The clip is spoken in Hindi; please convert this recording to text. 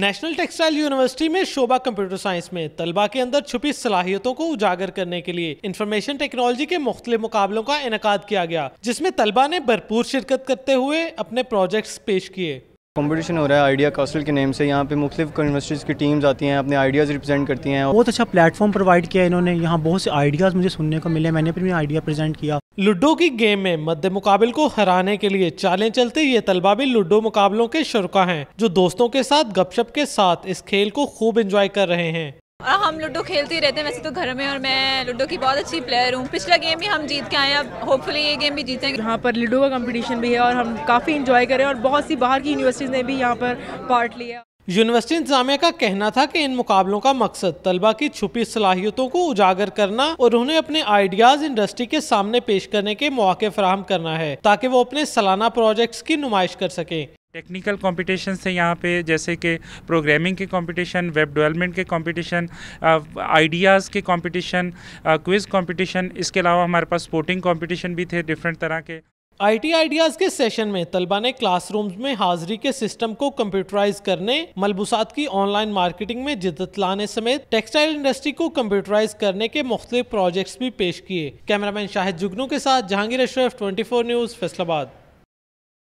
नेशनल टेक्सटाइल यूनिवर्सिटी में शोभा कंप्यूटर साइंस में तलबा के अंदर छुपी सलाहियतों को उजागर करने के लिए इंफॉर्मेशन टेक्नोलॉजी के मुख्तलि मुकाबलों का इनका किया गया जिसमें तलबा ने भरपूर शिरकत करते हुए अपने प्रोजेक्ट्स पेश किए कंपटीशन हो रहा है आइडिया कौसल के नेम से यहाँ पे मुख्तु यूनिवर्सिटीज़ की टीम्स आती हैं अपने आइडियाज़ रिप्रेजेंट करती हैं बहुत अच्छा प्लेटफॉर्म प्रोवाइड किया इन्होंने यहाँ बहुत से आइडियाज़ मुझे सुनने को मिले मैंने अपनी आइडिया प्रेजेंट किया लूडो की गेम में मध्य मुकाबले को हराने के लिए चालें चलते ये तलबा भी लूडो मुकाबलों के शुरुआ हैं जो दोस्तों के साथ गपशप के साथ इस खेल को खूब इंजॉय कर रहे हैं हम लूडो खेलते ही रहते हैं वैसे तो घर में और मैं लूडो की बहुत अच्छी प्लेयर हूँ पिछला गेम भी हम जीत के आए अब होपफुली ये गेम भी जीतेंगे यहाँ पर लूडो का कंपटीशन भी है और हम काफ़ी इंजॉय करें और बहुत सी बाहर की यूनिवर्सिटीज़ ने भी यहाँ पर पार्ट लिया यूनिवर्सिटी इंतजामिया का कहना था कि इन मुकाबलों का मकसद तलबा की छुपी सलाहियतों को उजागर करना और उन्हें अपने आइडियाज इंडस्ट्री के सामने पेश करने के मौके फराहम करना है ताकि वो अपने सालाना प्रोजेक्ट्स की नुमाइश कर सकें टेक्निकल कॉम्पिटिशन से यहाँ पे जैसे कि प्रोग्रामिंग के कॉम्पिटिशन वेब डेवलपमेंट के कॉम्पिटिशन आइडियाज़ के कॉम्पिटिशन क्विज़ कॉम्पिटिशन इसके अलावा हमारे पास स्पोर्टिंग कॉम्पिटिशन भी थे डिफरेंट तरह के आईटी आइडियाज़ के सेशन में तलबा ने क्लासरूम्स में हाजिरी के सिस्टम को कंप्यूटराइज करने मलबूसात की ऑनलाइन मार्केटिंग में जिदत लाने समेत टेक्सटाइल इंडस्ट्री को कंप्यूटराइज करने के मुख्तलिफ प्रोजेक्ट्स भी पेश किए कैमरामैन शाहिद जुगनू के साथ जहांगीर अशरफ 24 न्यूज़ फैसलाबाद